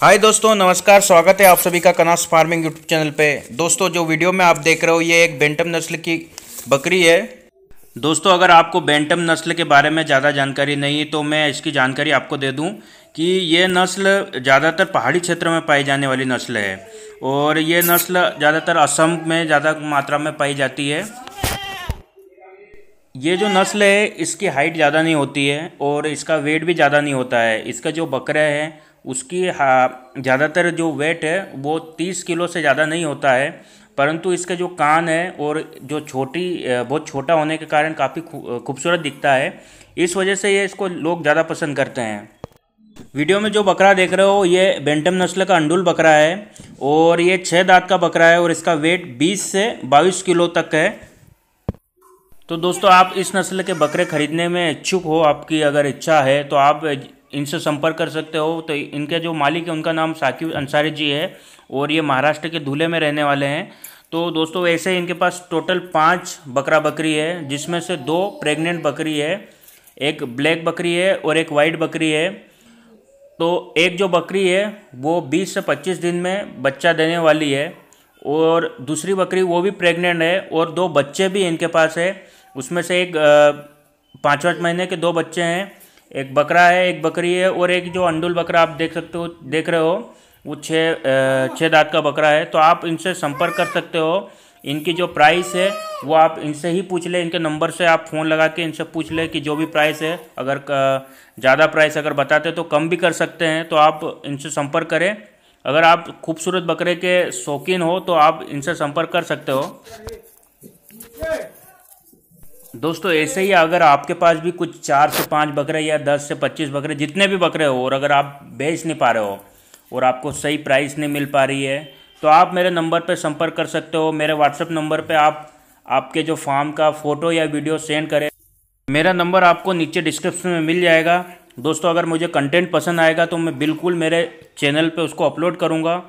हाय दोस्तों नमस्कार स्वागत है आप सभी का कनास फार्मिंग यूट्यूब चैनल पे दोस्तों जो वीडियो में आप देख रहे हो ये एक बेंटम नस्ल की बकरी है दोस्तों अगर आपको बेंटम नस्ल के बारे में ज़्यादा जानकारी नहीं है तो मैं इसकी जानकारी आपको दे दूं कि ये नस्ल ज़्यादातर पहाड़ी क्षेत्र में पाई जाने वाली नस्ल है और ये नस्ल ज़्यादातर असम में ज़्यादा मात्रा में पाई जाती है ये जो नस्ल है इसकी हाइट ज़्यादा नहीं होती है और इसका वेट भी ज़्यादा नहीं होता है इसका जो बकरा है उसकी ज़्यादातर जो वेट है वो तीस किलो से ज़्यादा नहीं होता है परंतु इसका जो कान है और जो छोटी बहुत छोटा होने के कारण काफ़ी खूबसूरत दिखता है इस वजह से ये इसको लोग ज़्यादा पसंद करते हैं वीडियो में जो बकरा देख रहे हो ये बेंटम नस्ल का अंडुल बकरा है और ये छः दांत का बकरा है और इसका वेट 20 से 22 किलो तक है तो दोस्तों आप इस नस्ल के बकरे खरीदने में इच्छुक हो आपकी अगर इच्छा है तो आप इनसे संपर्क कर सकते हो तो इनके जो मालिक है उनका नाम साकिब अंसारी जी है और ये महाराष्ट्र के धूले में रहने वाले हैं तो दोस्तों ऐसे इनके पास टोटल पाँच बकरा बकरी है जिसमें से दो प्रेग्नेंट बकरी है एक ब्लैक बकरी है और एक वाइट बकरी है तो एक जो बकरी है वो 20 से 25 दिन में बच्चा देने वाली है और दूसरी बकरी वो भी प्रेग्नेंट है और दो बच्चे भी इनके पास है उसमें से एक पाँच पाँच महीने के दो बच्चे हैं एक बकरा है एक बकरी है और एक जो अंडुल बकरा आप देख सकते हो देख रहे हो वो छः छः दांत का बकरा है तो आप इनसे संपर्क कर सकते हो इनकी जो प्राइस है वो आप इनसे ही पूछ लें इनके नंबर से आप फ़ोन लगा के इनसे पूछ लें कि जो भी प्राइस है अगर ज़्यादा प्राइस अगर बताते तो कम भी कर सकते हैं तो आप इनसे संपर्क करें अगर आप खूबसूरत बकरे के शौकीन हो तो आप इनसे संपर्क कर सकते हो दोस्तों ऐसे ही अगर आपके पास भी कुछ चार से पाँच बकरे या दस से पच्चीस बकरे जितने भी बकरे हो और अगर आप बेच नहीं पा रहे हो और आपको सही प्राइस नहीं मिल पा रही है तो आप मेरे नंबर पर संपर्क कर सकते हो मेरे व्हाट्सएप नंबर पर आप आपके जो फार्म का फ़ोटो या वीडियो सेंड करें मेरा नंबर आपको नीचे डिस्क्रिप्शन में मिल जाएगा दोस्तों अगर मुझे कंटेंट पसंद आएगा तो मैं बिल्कुल मेरे चैनल पे उसको अपलोड करूँगा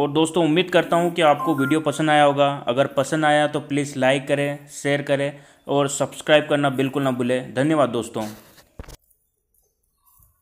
और दोस्तों उम्मीद करता हूँ कि आपको वीडियो पसंद आया होगा अगर पसंद आया तो प्लीज़ लाइक करें शेयर करें और सब्सक्राइब करना बिल्कुल ना भूले धन्यवाद दोस्तों